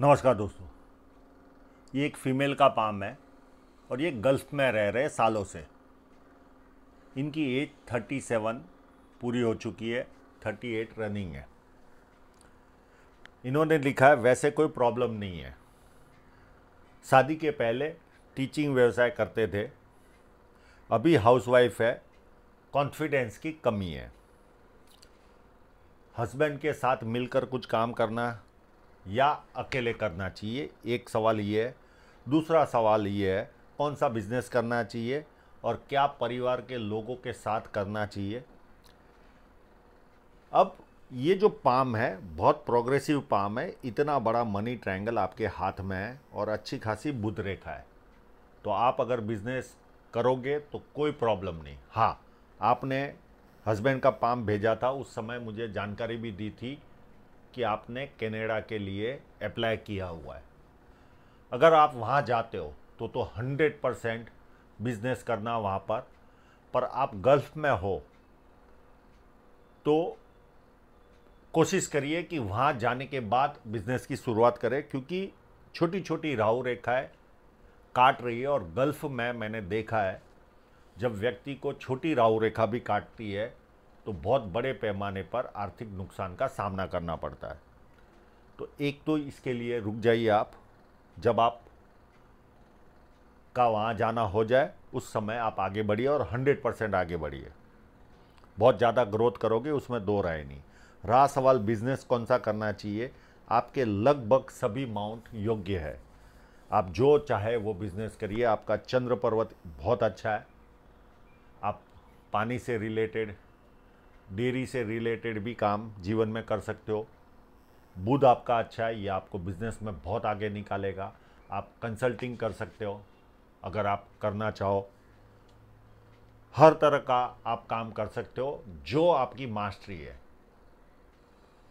नमस्कार दोस्तों ये एक फ़ीमेल का पाम है और ये गल्फ़ में रह रहे सालों से इनकी एज थर्टी सेवन पूरी हो चुकी है थर्टी एट रनिंग है इन्होंने लिखा है वैसे कोई प्रॉब्लम नहीं है शादी के पहले टीचिंग व्यवसाय करते थे अभी हाउसवाइफ है कॉन्फिडेंस की कमी है हस्बैंड के साथ मिलकर कुछ काम करना है या अकेले करना चाहिए एक सवाल ये है दूसरा सवाल ये है कौन सा बिज़नेस करना चाहिए और क्या परिवार के लोगों के साथ करना चाहिए अब ये जो पाम है बहुत प्रोग्रेसिव पाम है इतना बड़ा मनी ट्रायंगल आपके हाथ में है और अच्छी खासी बुद्ध रेखा है तो आप अगर बिज़नेस करोगे तो कोई प्रॉब्लम नहीं हाँ आपने हस्बैंड का पाम भेजा था उस समय मुझे जानकारी भी दी थी कि आपने कनाडा के लिए अप्लाई किया हुआ है अगर आप वहाँ जाते हो तो तो हंड्रेड परसेंट बिजनेस करना वहाँ पर पर आप गल्फ में हो तो कोशिश करिए कि वहाँ जाने के बाद बिजनेस की शुरुआत करें क्योंकि छोटी छोटी राहु रेखाएं काट रही है और गल्फ में मैंने देखा है जब व्यक्ति को छोटी राहु रेखा भी काटती है तो बहुत बड़े पैमाने पर आर्थिक नुकसान का सामना करना पड़ता है तो एक तो इसके लिए रुक जाइए आप जब आप का वहाँ जाना हो जाए उस समय आप आगे बढ़िए और हंड्रेड परसेंट आगे बढ़िए बहुत ज़्यादा ग्रोथ करोगे उसमें दो राय नहीं रहा सवाल बिजनेस कौन सा करना चाहिए आपके लगभग सभी माउंट योग्य है आप जो चाहे वो बिजनेस करिए आपका चंद्र पर्वत बहुत अच्छा है आप पानी से रिलेटेड डेयरी से रिलेटेड भी काम जीवन में कर सकते हो बुध आपका अच्छा है ये आपको बिजनेस में बहुत आगे निकालेगा आप कंसल्टिंग कर सकते हो अगर आप करना चाहो हर तरह का आप काम कर सकते हो जो आपकी मास्टरी है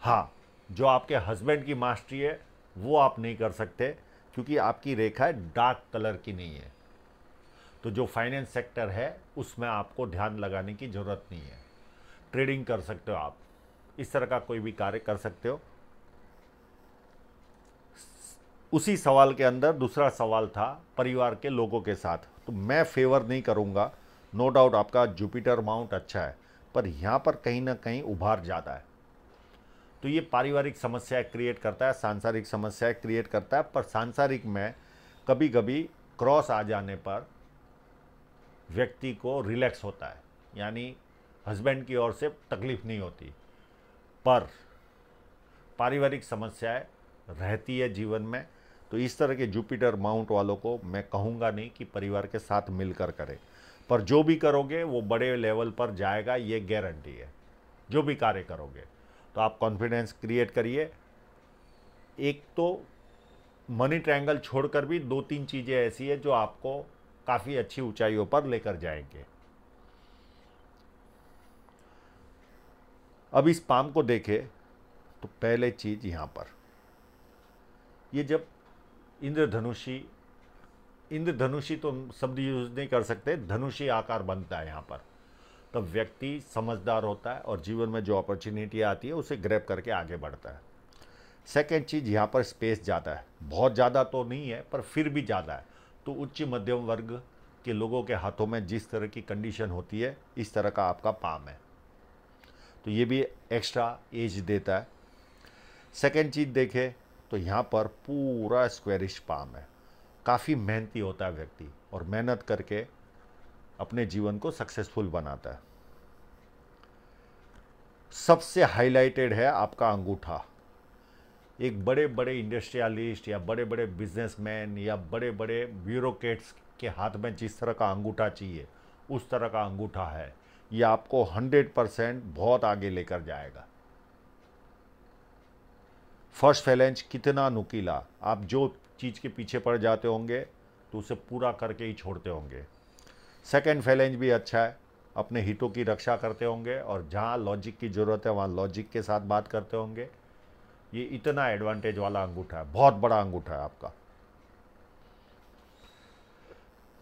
हाँ जो आपके हस्बैंड की मास्टरी है वो आप नहीं कर सकते क्योंकि आपकी रेखा डार्क कलर की नहीं है तो जो फाइनेंस सेक्टर है उसमें आपको ध्यान लगाने की ज़रूरत नहीं है ट्रेडिंग कर सकते हो आप इस तरह का कोई भी कार्य कर सकते हो उसी सवाल के अंदर दूसरा सवाल था परिवार के लोगों के साथ तो मैं फेवर नहीं करूँगा नो डाउट आपका जुपिटर माउंट अच्छा है पर यहाँ पर कहीं ना कहीं उभार जाता है तो ये पारिवारिक समस्याएं क्रिएट करता है सांसारिक समस्याएं क्रिएट करता है पर सांसारिक में कभी कभी क्रॉस आ जाने पर व्यक्ति को रिलैक्स होता है यानी हस्बैंड की ओर से तकलीफ नहीं होती पर पारिवारिक समस्याएं रहती है जीवन में तो इस तरह के जुपिटर माउंट वालों को मैं कहूँगा नहीं कि परिवार के साथ मिलकर करें पर जो भी करोगे वो बड़े लेवल पर जाएगा ये गारंटी है जो भी कार्य करोगे तो आप कॉन्फिडेंस क्रिएट करिए एक तो मनी ट्रायंगल छोड़कर भी दो तीन चीज़ें ऐसी है जो आपको काफ़ी अच्छी ऊंचाइयों पर लेकर जाएंगे अब इस पाम को देखे तो पहले चीज़ यहाँ पर ये जब इंद्रधनुषी इंद्रधनुषी तो शब्द यूज नहीं कर सकते धनुषी आकार बनता है यहाँ पर तब व्यक्ति समझदार होता है और जीवन में जो अपॉर्चुनिटी आती है उसे ग्रैप करके आगे बढ़ता है सेकेंड चीज़ यहाँ पर स्पेस ज़्यादा है बहुत ज़्यादा तो नहीं है पर फिर भी ज़्यादा है तो उच्च मध्यम वर्ग के लोगों के हाथों में जिस तरह की कंडीशन होती है इस तरह का आपका पाम है तो ये भी एक्स्ट्रा एज देता है सेकेंड चीज़ देखे तो यहाँ पर पूरा स्क्वेरिश पाम है काफ़ी मेहनती होता है व्यक्ति और मेहनत करके अपने जीवन को सक्सेसफुल बनाता है सबसे हाईलाइटेड है आपका अंगूठा एक बड़े बड़े इंडस्ट्रियलिस्ट या बड़े बड़े बिजनेसमैन या बड़े बड़े ब्यूरोक्रेट्स के हाथ में जिस तरह का अंगूठा चाहिए उस तरह का अंगूठा है ये आपको 100 परसेंट बहुत आगे लेकर जाएगा फर्स्ट फैलेंज कितना नुकीला आप जो चीज़ के पीछे पड़ जाते होंगे तो उसे पूरा करके ही छोड़ते होंगे सेकेंड फैलेंज भी अच्छा है अपने हितों की रक्षा करते होंगे और जहाँ लॉजिक की ज़रूरत है वहाँ लॉजिक के साथ बात करते होंगे ये इतना एडवांटेज वाला अंगूठा है बहुत बड़ा अंगूठा है आपका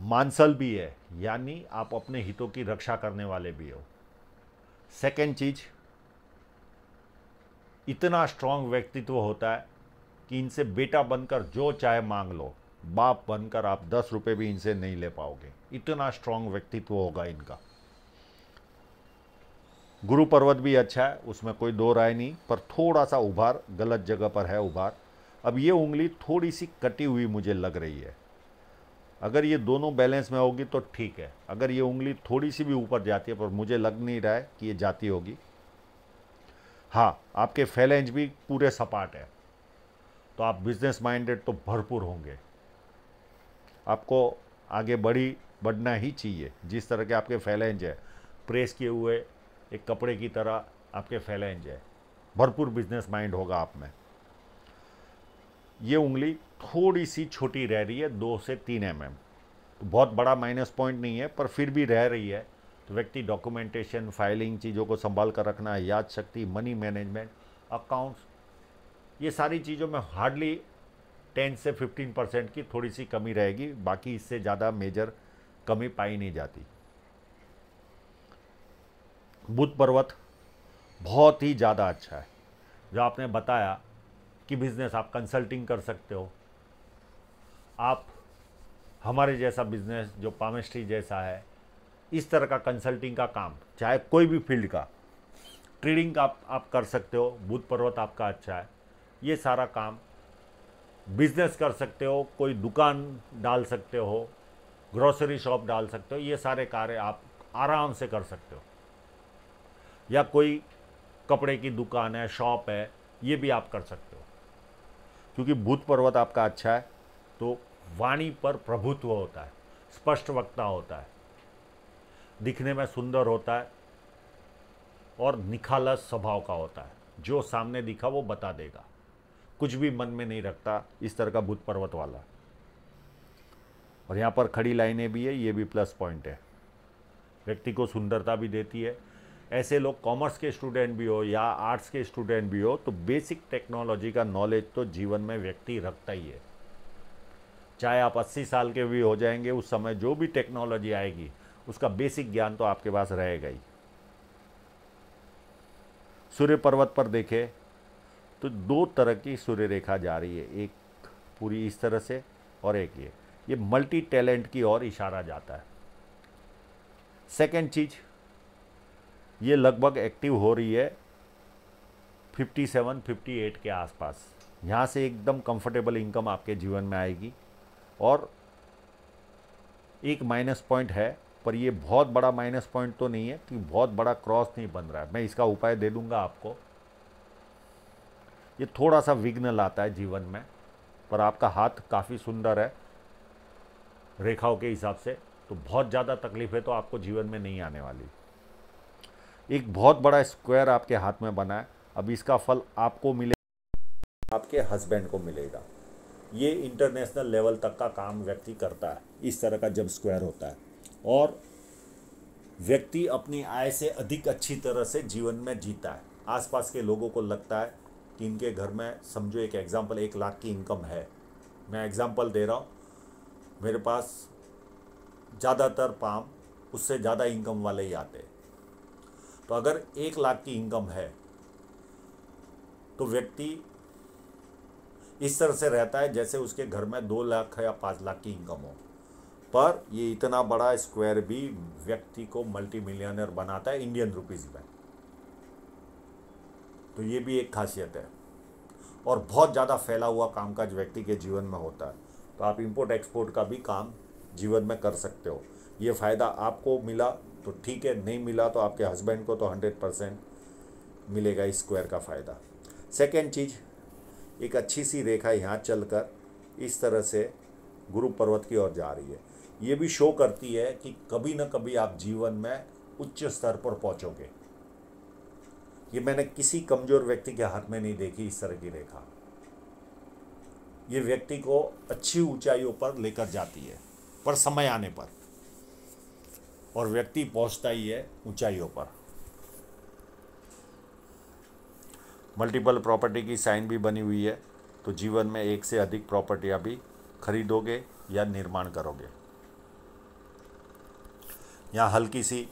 मानसल भी है यानी आप अपने हितों की रक्षा करने वाले भी हो सेकेंड चीज इतना स्ट्रांग व्यक्तित्व होता है कि इनसे बेटा बनकर जो चाहे मांग लो बाप बनकर आप दस रुपए भी इनसे नहीं ले पाओगे इतना स्ट्रांग व्यक्तित्व होगा इनका गुरु पर्वत भी अच्छा है उसमें कोई दो राय नहीं पर थोड़ा सा उभार गलत जगह पर है उभार अब ये उंगली थोड़ी सी कटी हुई मुझे लग रही है अगर ये दोनों बैलेंस में होगी तो ठीक है अगर ये उंगली थोड़ी सी भी ऊपर जाती है पर मुझे लग नहीं रहा है कि ये जाती होगी हाँ आपके फैलेंज भी पूरे सपाट है तो आप बिजनेस माइंडेड तो भरपूर होंगे आपको आगे बढ़ी बढ़ना ही चाहिए जिस तरह के आपके फैलेंज है प्रेस किए हुए एक कपड़े की तरह आपके फैलेंज है भरपूर बिजनेस माइंड होगा आप में ये उंगली थोड़ी सी छोटी रह रही है दो से तीन एम एम तो बहुत बड़ा माइनस पॉइंट नहीं है पर फिर भी रह रही है तो व्यक्ति डॉक्यूमेंटेशन फाइलिंग चीज़ों को संभाल कर रखना याद शक्ति मनी मैनेजमेंट अकाउंट्स ये सारी चीज़ों में हार्डली टेन से फिफ्टीन परसेंट की थोड़ी सी कमी रहेगी बाकी इससे ज़्यादा मेजर कमी पाई नहीं जाती बुध पर्वत बहुत ही ज़्यादा अच्छा है जो आपने बताया की बिज़नेस आप कंसल्टिंग कर सकते हो आप हमारे जैसा बिज़नेस जो पामेस्ट्री जैसा है इस तरह का कंसल्टिंग का काम चाहे कोई भी फील्ड का ट्रेडिंग का आप, आप कर सकते हो बुध पर्वत आपका अच्छा है ये सारा काम बिजनेस कर सकते हो कोई दुकान डाल सकते हो ग्रोसरी शॉप डाल सकते हो ये सारे कार्य आप आराम से कर सकते हो या कोई कपड़े की दुकान है शॉप है ये भी आप कर सकते हो क्योंकि भूत पर्वत आपका अच्छा है तो वाणी पर प्रभुत्व होता है स्पष्ट वक्ता होता है दिखने में सुंदर होता है और निखालस स्वभाव का होता है जो सामने दिखा वो बता देगा कुछ भी मन में नहीं रखता इस तरह का भूत पर्वत वाला और यहाँ पर खड़ी लाइनें भी है ये भी प्लस पॉइंट है व्यक्ति को सुंदरता भी देती है ऐसे लोग कॉमर्स के स्टूडेंट भी हो या आर्ट्स के स्टूडेंट भी हो तो बेसिक टेक्नोलॉजी का नॉलेज तो जीवन में व्यक्ति रखता ही है चाहे आप 80 साल के भी हो जाएंगे उस समय जो भी टेक्नोलॉजी आएगी उसका बेसिक ज्ञान तो आपके पास रहेगा ही सूर्य पर्वत पर देखें तो दो तरह की सूर्य रेखा जा रही है एक पूरी इस तरह से और एक ये ये मल्टी टैलेंट की ओर इशारा जाता है सेकेंड चीज़ ये लगभग एक्टिव हो रही है 57, 58 के आसपास यहाँ से एकदम कंफर्टेबल इनकम आपके जीवन में आएगी और एक माइनस पॉइंट है पर ये बहुत बड़ा माइनस पॉइंट तो नहीं है कि बहुत बड़ा क्रॉस नहीं बन रहा है मैं इसका उपाय दे दूंगा आपको ये थोड़ा सा विघ्न लाता है जीवन में पर आपका हाथ काफ़ी सुंदर है रेखाओं के हिसाब से तो बहुत ज़्यादा तकलीफ है तो आपको जीवन में नहीं आने वाली एक बहुत बड़ा स्क्वायर आपके हाथ में बना है अब इसका फल आपको मिले आपके हस्बैंड को मिलेगा ये इंटरनेशनल लेवल तक का काम व्यक्ति करता है इस तरह का जब स्क्वायर होता है और व्यक्ति अपनी आय से अधिक अच्छी तरह से जीवन में जीता है आसपास के लोगों को लगता है कि इनके घर में समझो एक एग्ज़ाम्पल एक लाख की इनकम है मैं एग्ज़ाम्पल दे रहा हूँ मेरे पास ज़्यादातर पाम उससे ज़्यादा इनकम वाले ही आते हैं तो अगर एक लाख की इनकम है तो व्यक्ति इस तरह से रहता है जैसे उसके घर में दो लाख या पाँच लाख की इनकम हो पर ये इतना बड़ा स्क्वायर भी व्यक्ति को मल्टी मिलियनर बनाता है इंडियन रुपीज़ में तो ये भी एक खासियत है और बहुत ज़्यादा फैला हुआ कामकाज व्यक्ति के जीवन में होता है तो आप इंपोर्ट एक्सपोर्ट का भी काम जीवन में कर सकते हो ये फ़ायदा आपको मिला तो ठीक है नहीं मिला तो आपके हस्बैंड को तो हंड्रेड परसेंट मिलेगा इस स्क्वायर का फ़ायदा सेकेंड चीज़ एक अच्छी सी रेखा यहाँ चल कर इस तरह से गुरु पर्वत की ओर जा रही है ये भी शो करती है कि कभी ना कभी आप जीवन में उच्च स्तर पर पहुँचोगे ये मैंने किसी कमज़ोर व्यक्ति के हाथ में नहीं देखी इस तरह की रेखा ये व्यक्ति को अच्छी ऊंचाइयों पर लेकर जाती है पर समय आने पर और व्यक्ति पहुंचता ही है ऊंचाइयों पर मल्टीपल प्रॉपर्टी की साइन भी बनी हुई है तो जीवन में एक से अधिक प्रॉपर्टियां भी खरीदोगे या निर्माण करोगे यहाँ हल्की सी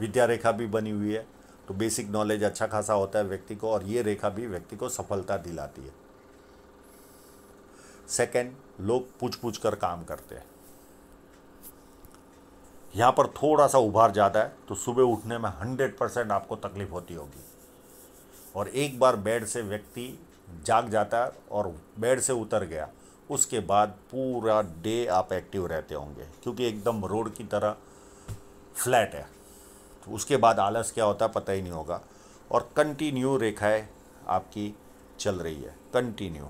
विद्या रेखा भी बनी हुई है तो बेसिक नॉलेज अच्छा खासा होता है व्यक्ति को और ये रेखा भी व्यक्ति को सफलता दिलाती है सेकंड लोग पूछ पूछ कर काम करते हैं यहाँ पर थोड़ा सा उभार ज़्यादा है तो सुबह उठने में हंड्रेड परसेंट आपको तकलीफ होती होगी और एक बार बेड से व्यक्ति जाग जाता है और बेड से उतर गया उसके बाद पूरा डे आप एक्टिव रहते होंगे क्योंकि एकदम रोड की तरह फ्लैट है तो उसके बाद आलस क्या होता है पता ही नहीं होगा और कंटिन्यू रेखाएं आपकी चल रही है कंटिन्यू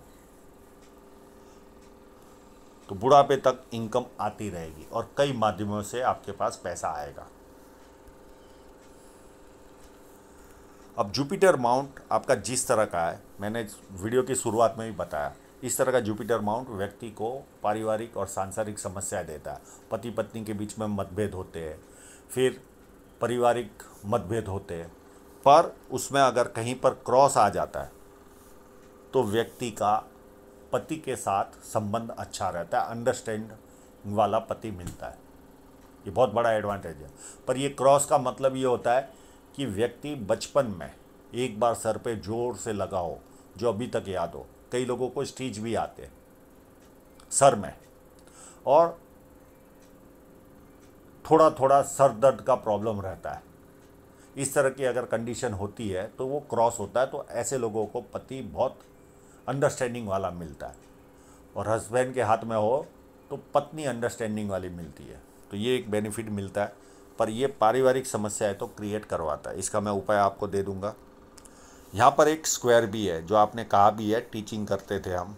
तो बुढ़ापे तक इनकम आती रहेगी और कई माध्यमों से आपके पास पैसा आएगा अब जुपिटर माउंट आपका जिस तरह का है मैंने वीडियो की शुरुआत में भी बताया इस तरह का जुपिटर माउंट व्यक्ति को पारिवारिक और सांसारिक समस्याएं देता है पति पत्नी के बीच में मतभेद होते हैं फिर पारिवारिक मतभेद होते हैं पर उसमें अगर कहीं पर क्रॉस आ जाता है तो व्यक्ति का पति के साथ संबंध अच्छा रहता है अंडरस्टैंड वाला पति मिलता है ये बहुत बड़ा एडवांटेज है पर ये क्रॉस का मतलब ये होता है कि व्यक्ति बचपन में एक बार सर पे जोर से लगा हो जो अभी तक याद हो कई लोगों को स्टीच भी आते हैं सर में और थोड़ा थोड़ा सर दर्द का प्रॉब्लम रहता है इस तरह की अगर कंडीशन होती है तो वो क्रॉस होता है तो ऐसे लोगों को पति बहुत अंडरस्टैंडिंग वाला मिलता है और हस्बैंड के हाथ में हो तो पत्नी अंडरस्टैंडिंग वाली मिलती है तो ये एक बेनिफिट मिलता है पर ये पारिवारिक समस्या है तो क्रिएट करवाता है इसका मैं उपाय आपको दे दूंगा यहाँ पर एक स्क्वायर भी है जो आपने कहा भी है टीचिंग करते थे हम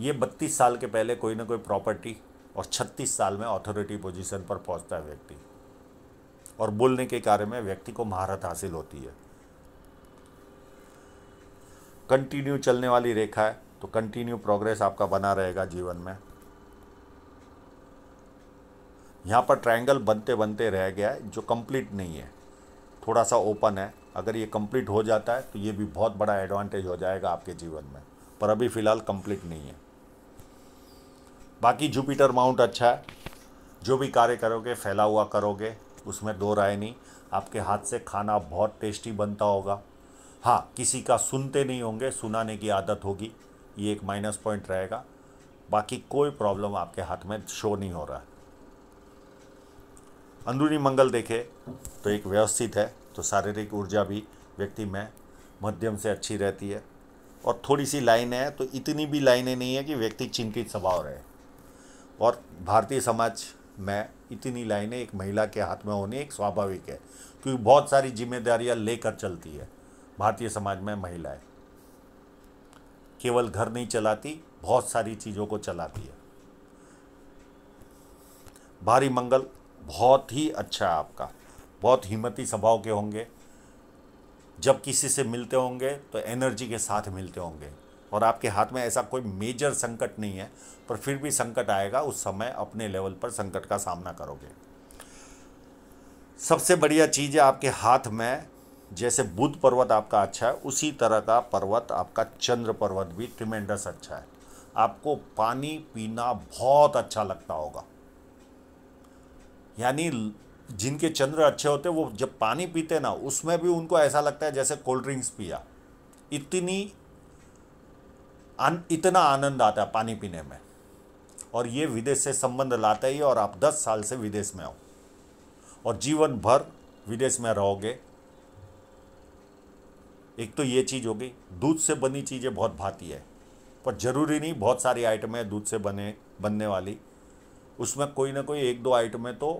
ये बत्तीस साल के पहले कोई ना कोई प्रॉपर्टी और छत्तीस साल में अथॉरिटी पोजीशन पर पहुंचता है व्यक्ति और बोलने के कार्य में व्यक्ति को महारत हासिल होती है कंटिन्यू चलने वाली रेखा है तो कंटिन्यू प्रोग्रेस आपका बना रहेगा जीवन में यहाँ पर ट्रायंगल बनते बनते रह गया है जो कंप्लीट नहीं है थोड़ा सा ओपन है अगर ये कंप्लीट हो जाता है तो ये भी बहुत बड़ा एडवांटेज हो जाएगा आपके जीवन में पर अभी फ़िलहाल कंप्लीट नहीं है बाकी जुपिटर माउंट अच्छा है जो भी कार्य करोगे फैला हुआ करोगे उसमें दो राय नहीं आपके हाथ से खाना बहुत टेस्टी बनता होगा हाँ किसी का सुनते नहीं होंगे सुनाने की आदत होगी ये एक माइनस पॉइंट रहेगा बाकी कोई प्रॉब्लम आपके हाथ में शो नहीं हो रहा अंदरूनी मंगल देखे तो एक व्यवस्थित है तो शारीरिक ऊर्जा भी व्यक्ति में मध्यम से अच्छी रहती है और थोड़ी सी लाइन है तो इतनी भी लाइनें नहीं है कि व्यक्ति चिंतित स्वभाव रहे और भारतीय समाज में इतनी लाइनें एक महिला के हाथ में होनी एक स्वाभाविक है क्योंकि बहुत सारी जिम्मेदारियां लेकर चलती है भारतीय समाज में महिलाएं केवल घर नहीं चलाती बहुत सारी चीज़ों को चलाती है भारी मंगल बहुत ही अच्छा है आपका बहुत हिम्मती स्वभाव के होंगे जब किसी से मिलते होंगे तो एनर्जी के साथ मिलते होंगे और आपके हाथ में ऐसा कोई मेजर संकट नहीं है पर फिर भी संकट आएगा उस समय अपने लेवल पर संकट का सामना करोगे सबसे बढ़िया चीज़ है आपके हाथ में जैसे बुद्ध पर्वत आपका अच्छा है उसी तरह का पर्वत आपका चंद्र पर्वत भी ट्रिमेंडस अच्छा है आपको पानी पीना बहुत अच्छा लगता होगा यानी जिनके चंद्र अच्छे होते वो जब पानी पीते ना उसमें भी उनको ऐसा लगता है जैसे कोल्ड ड्रिंक्स पिया इतनी आन, इतना आनंद आता है पानी पीने में और ये विदेश से संबंध लाता ही और आप 10 साल से विदेश में हो और जीवन भर विदेश में रहोगे एक तो ये चीज़ हो गई दूध से बनी चीज़ें बहुत भाती है पर ज़रूरी नहीं बहुत सारी आइटमें दूध से बने बनने वाली उसमें कोई ना कोई एक दो आइटमें तो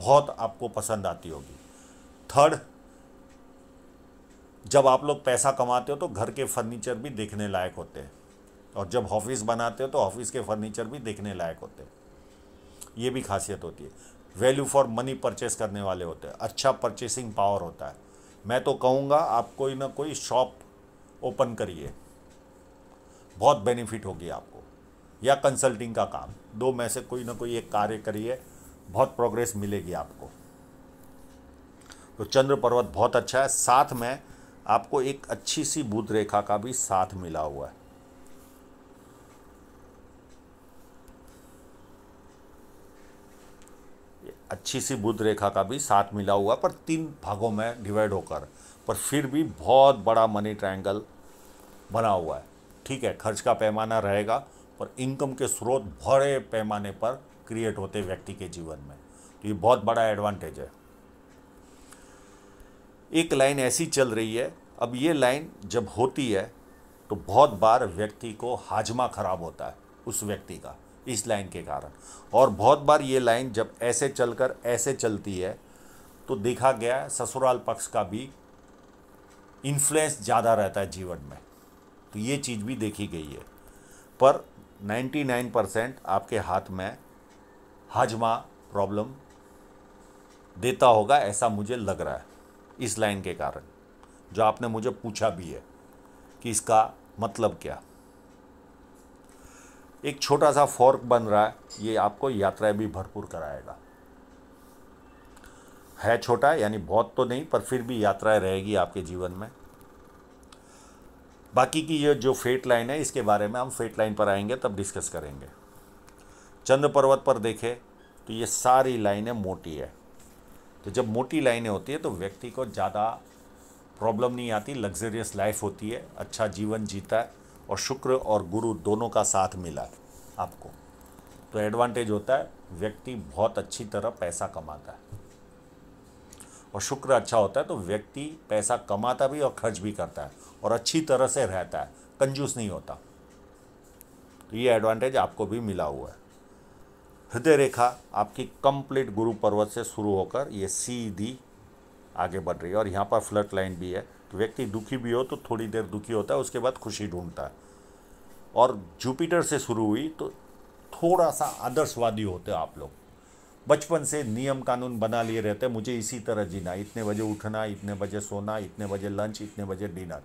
बहुत आपको पसंद आती होगी थर्ड जब आप लोग पैसा कमाते हो तो घर के फर्नीचर भी देखने लायक होते हैं और जब ऑफिस बनाते हो तो ऑफिस के फर्नीचर भी देखने लायक होते हैं ये भी खासियत होती है वैल्यू फॉर मनी परचेस करने वाले होते हैं अच्छा परचेसिंग पावर होता है मैं तो कहूँगा आप कोई ना कोई शॉप ओपन करिए बहुत बेनिफिट होगी आपको या कंसल्टिंग का काम दो में से कोई ना कोई एक कार्य करिए बहुत प्रोग्रेस मिलेगी आपको तो चंद्र पर्वत बहुत अच्छा है साथ में आपको एक अच्छी सी बुध रेखा का भी साथ मिला हुआ है अच्छी सी बुद्ध रेखा का भी साथ मिला हुआ पर तीन भागों में डिवाइड होकर पर फिर भी बहुत बड़ा मनी ट्रायंगल बना हुआ है ठीक है खर्च का पैमाना रहेगा पर इनकम के स्रोत बड़े पैमाने पर क्रिएट होते व्यक्ति के जीवन में तो ये बहुत बड़ा एडवांटेज है एक लाइन ऐसी चल रही है अब ये लाइन जब होती है तो बहुत बार व्यक्ति को हाजमा खराब होता है उस व्यक्ति का इस लाइन के कारण और बहुत बार ये लाइन जब ऐसे चलकर ऐसे चलती है तो देखा गया ससुराल पक्ष का भी इन्फ्लुएंस ज़्यादा रहता है जीवन में तो ये चीज़ भी देखी गई है पर 99 परसेंट आपके हाथ में हजमा प्रॉब्लम देता होगा ऐसा मुझे लग रहा है इस लाइन के कारण जो आपने मुझे पूछा भी है कि इसका मतलब क्या एक छोटा सा फॉर्क बन रहा है ये आपको यात्राएं भी भरपूर कराएगा है छोटा यानी बहुत तो नहीं पर फिर भी यात्राएं रहेगी आपके जीवन में बाकी की ये जो फेट लाइन है इसके बारे में हम फेट लाइन पर आएंगे तब डिस्कस करेंगे चंद्र पर्वत पर देखें तो ये सारी लाइनें मोटी है तो जब मोटी लाइनें होती है तो व्यक्ति को ज़्यादा प्रॉब्लम नहीं आती लग्जरियस लाइफ होती है अच्छा जीवन जीता है और शुक्र और गुरु दोनों का साथ मिला है आपको तो एडवांटेज होता है व्यक्ति बहुत अच्छी तरह पैसा कमाता है और शुक्र अच्छा होता है तो व्यक्ति पैसा कमाता भी और खर्च भी करता है और अच्छी तरह से रहता है कंजूस नहीं होता तो ये एडवांटेज आपको भी मिला हुआ है हृदय रेखा आपकी कंप्लीट गुरु पर्वत से शुरू होकर ये सीधी आगे बढ़ रही है और यहाँ पर फ्लट लाइन भी है व्यक्ति दुखी भी हो तो थोड़ी देर दुखी होता है उसके बाद खुशी ढूंढता है और जुपिटर से शुरू हुई तो थोड़ा सा आदर्शवादी होते हो आप लोग बचपन से नियम कानून बना लिए रहते हैं मुझे इसी तरह जीना इतने बजे उठना इतने बजे सोना इतने बजे लंच इतने बजे डिनर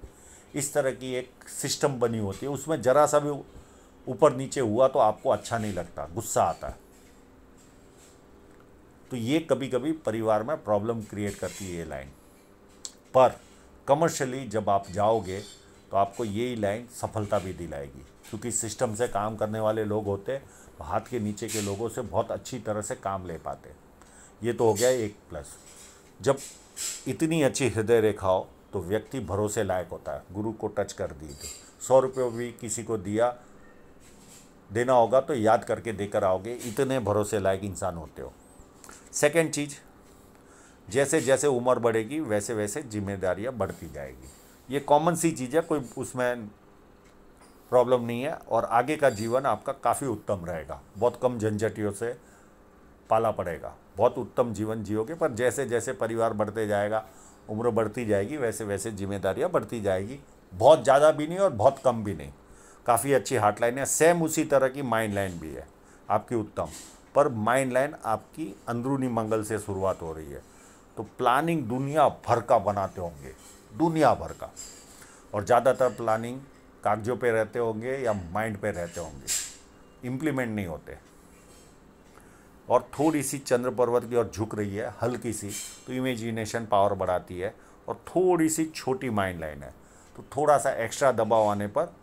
इस तरह की एक सिस्टम बनी होती है उसमें जरा सा भी ऊपर नीचे हुआ तो आपको अच्छा नहीं लगता गुस्सा आता है तो ये कभी कभी परिवार में प्रॉब्लम क्रिएट करती है ये लाइन पर कमर्शली जब आप जाओगे तो आपको यही लाइन सफलता भी दिलाएगी क्योंकि सिस्टम से काम करने वाले लोग होते तो हाथ के नीचे के लोगों से बहुत अच्छी तरह से काम ले पाते ये तो हो गया एक प्लस जब इतनी अच्छी हृदय रेखा हो तो व्यक्ति भरोसे लायक होता है गुरु को टच कर दिए थे सौ रुपये भी किसी को दिया देना होगा तो याद करके देकर आओगे इतने भरोसे लायक इंसान होते हो सेकेंड चीज़ जैसे जैसे उम्र बढ़ेगी वैसे वैसे जिम्मेदारियाँ बढ़ती जाएगी ये कॉमन सी चीज़ है कोई उसमें प्रॉब्लम नहीं है और आगे का जीवन आपका काफ़ी उत्तम रहेगा बहुत कम झंझटियों से पाला पड़ेगा बहुत उत्तम जीवन जियोगे पर जैसे जैसे परिवार बढ़ते जाएगा उम्र बढ़ती जाएगी वैसे वैसे जिम्मेदारियाँ बढ़ती जाएगी बहुत ज़्यादा भी नहीं और बहुत कम भी नहीं काफ़ी अच्छी हार्ट लाइन है सेम उसी तरह की माइंड लाइन भी है आपकी उत्तम पर माइंड लाइन आपकी अंदरूनी मंगल से शुरुआत हो रही है तो प्लानिंग दुनिया भर का बनाते होंगे दुनिया भर का और ज़्यादातर प्लानिंग कागजों पे रहते होंगे या माइंड पे रहते होंगे इम्प्लीमेंट नहीं होते और थोड़ी सी चंद्र पर्वत की ओर झुक रही है हल्की सी तो इमेजिनेशन पावर बढ़ाती है और थोड़ी सी छोटी माइंड लाइन है तो थोड़ा सा एक्स्ट्रा दबाव आने पर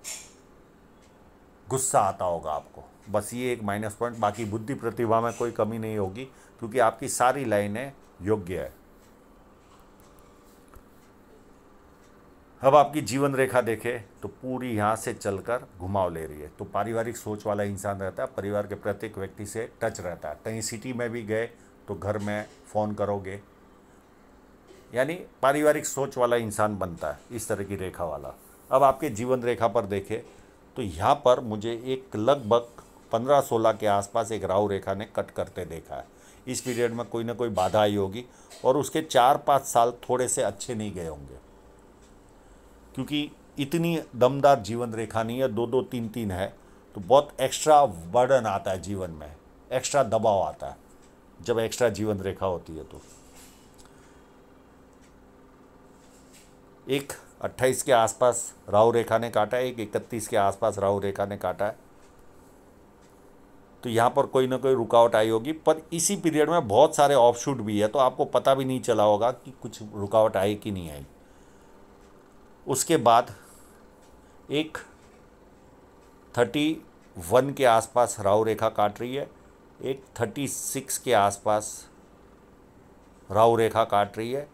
गुस्सा आता होगा आपको बस ये एक माइनस पॉइंट बाकी बुद्धि प्रतिभा में कोई कमी नहीं होगी क्योंकि आपकी सारी लाइनें योग्य है अब आपकी जीवन रेखा देखे तो पूरी यहाँ से चलकर घुमाव ले रही है तो पारिवारिक सोच वाला इंसान रहता है परिवार के प्रत्येक व्यक्ति से टच रहता है कहीं सिटी में भी गए तो घर में फ़ोन करोगे यानी पारिवारिक सोच वाला इंसान बनता है इस तरह की रेखा वाला अब आपके जीवन रेखा पर देखे तो यहाँ पर मुझे एक लगभग पंद्रह सोलह के आसपास एक राहु रेखा ने कट करते देखा है इस पीरियड में कोई ना कोई बाधा आई होगी और उसके चार पाँच साल थोड़े से अच्छे नहीं गए होंगे क्योंकि इतनी दमदार जीवन रेखा नहीं है दो दो तीन तीन है तो बहुत एक्स्ट्रा बर्डन आता है जीवन में एक्स्ट्रा दबाव आता है जब एक्स्ट्रा जीवन रेखा होती है तो एक 28 के आसपास राहु रेखा ने काटा है एक 31 के आसपास राहु रेखा ने काटा है तो यहाँ पर कोई ना कोई रुकावट आई होगी पर इसी पीरियड में बहुत सारे ऑफ शूट भी है तो आपको पता भी नहीं चला होगा कि कुछ रुकावट आई कि नहीं आई उसके बाद एक थर्टी वन के आसपास राहु रेखा काट रही है एक थर्टी सिक्स के आसपास राहु रेखा काट रही है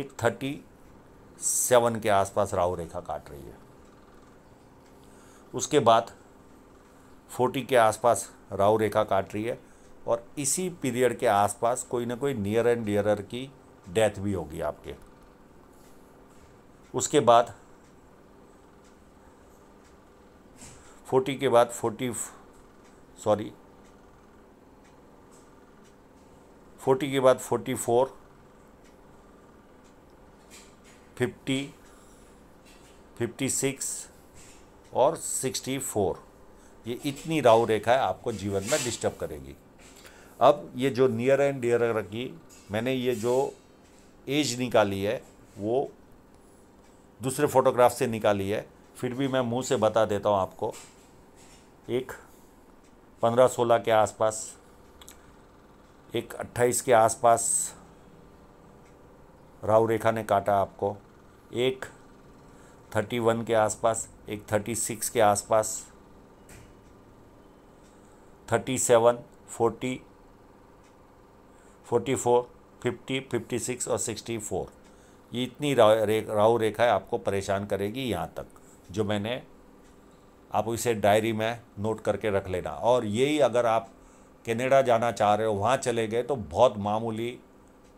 एक थर्टी सेवन के आसपास राहु रेखा काट रही है उसके बाद फोर्टी के आसपास राहु रेखा काट रही है और इसी पीरियड के आसपास कोई ना कोई नियर एंड डियरर की डेथ भी होगी आपके उसके बाद फोर्टी के बाद फोर्टी सॉरी फोर्टी के बाद forty four fifty fifty six और सिक्सटी फोर ये इतनी राहु रेखाएं आपको जीवन में डिस्टर्ब करेगी अब ये जो नियर एंड डियर रखी मैंने ये जो एज निकाली है वो दूसरे फोटोग्राफ से निकाली है फिर भी मैं मुंह से बता देता हूँ आपको एक पंद्रह सोलह के आसपास एक अट्ठाईस के आसपास राव रेखा ने काटा आपको एक थर्टी वन के आसपास एक थर्टी सिक्स के आसपास thirty seven forty forty four fifty fifty six और सिक्सटी फोर ये इतनी राहु रेखा है आपको परेशान करेगी यहाँ तक जो मैंने आप इसे डायरी में नोट करके रख लेना और यही अगर आप कनाडा जाना चाह रहे हो वहाँ चले गए तो बहुत मामूली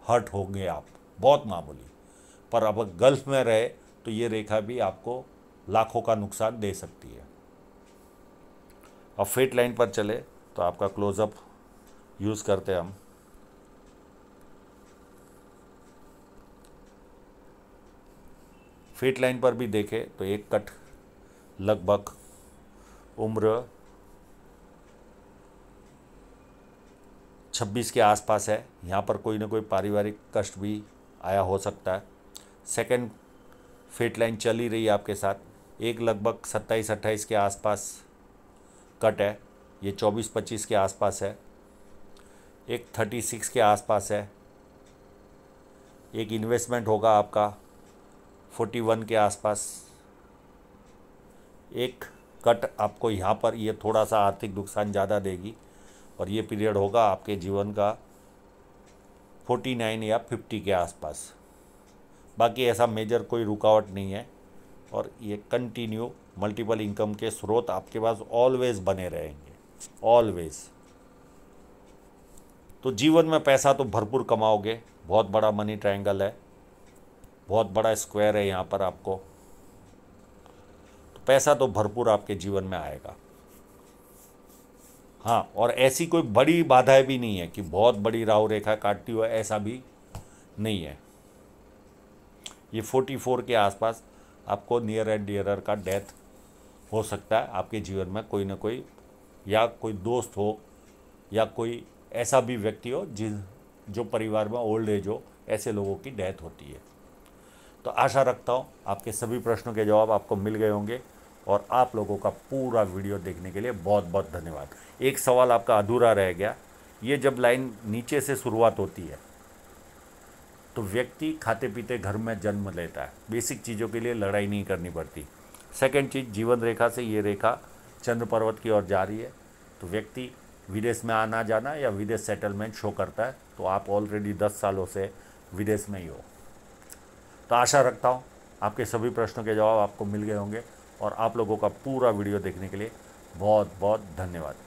हर्ट होंगे आप बहुत मामूली पर अब गल्फ में रहे तो ये रेखा भी आपको लाखों का नुकसान दे सकती है अब फेट लाइन पर चले तो आपका क्लोज़अप यूज़ करते हम फेट लाइन पर भी देखें तो एक कट लगभग उम्र 26 के आसपास है यहाँ पर कोई ना कोई पारिवारिक कष्ट भी आया हो सकता है सेकंड फेट लाइन चल ही रही है आपके साथ एक लगभग 27 28 के आसपास कट है ये 24 25 के आसपास है एक 36 के आसपास है एक इन्वेस्टमेंट होगा आपका फोर्टी वन के आसपास एक कट आपको यहाँ पर ये थोड़ा सा आर्थिक नुकसान ज़्यादा देगी और ये पीरियड होगा आपके जीवन का फोर्टी नाइन या फिफ्टी के आसपास बाकी ऐसा मेजर कोई रुकावट नहीं है और ये कंटिन्यू मल्टीपल इनकम के स्रोत आपके पास ऑलवेज बने रहेंगे ऑलवेज तो जीवन में पैसा तो भरपूर कमाओगे बहुत बड़ा मनी ट्रायंगल है बहुत बड़ा स्क्वायर है यहाँ पर आपको तो पैसा तो भरपूर आपके जीवन में आएगा हाँ और ऐसी कोई बड़ी बाधाएं भी नहीं है कि बहुत बड़ी राहु रेखा काटती हो ऐसा भी नहीं है ये फोर्टी फोर के आसपास आपको नियर एंड डियरर का डेथ हो सकता है आपके जीवन में कोई ना कोई या कोई दोस्त हो या कोई ऐसा भी व्यक्ति हो जिस जो परिवार में ओल्ड एज हो ऐसे लोगों की डेथ होती है तो आशा रखता हूँ आपके सभी प्रश्नों के जवाब आपको मिल गए होंगे और आप लोगों का पूरा वीडियो देखने के लिए बहुत बहुत धन्यवाद एक सवाल आपका अधूरा रह गया ये जब लाइन नीचे से शुरुआत होती है तो व्यक्ति खाते पीते घर में जन्म लेता है बेसिक चीज़ों के लिए लड़ाई नहीं करनी पड़ती सेकेंड चीज़ जीवन रेखा से ये रेखा चंद्र पर्वत की ओर जा रही है तो व्यक्ति विदेश में आना जाना या विदेश सेटलमेंट शो करता है तो आप ऑलरेडी दस सालों से विदेश में ही हो तो आशा रखता हूँ आपके सभी प्रश्नों के जवाब आपको मिल गए होंगे और आप लोगों का पूरा वीडियो देखने के लिए बहुत बहुत धन्यवाद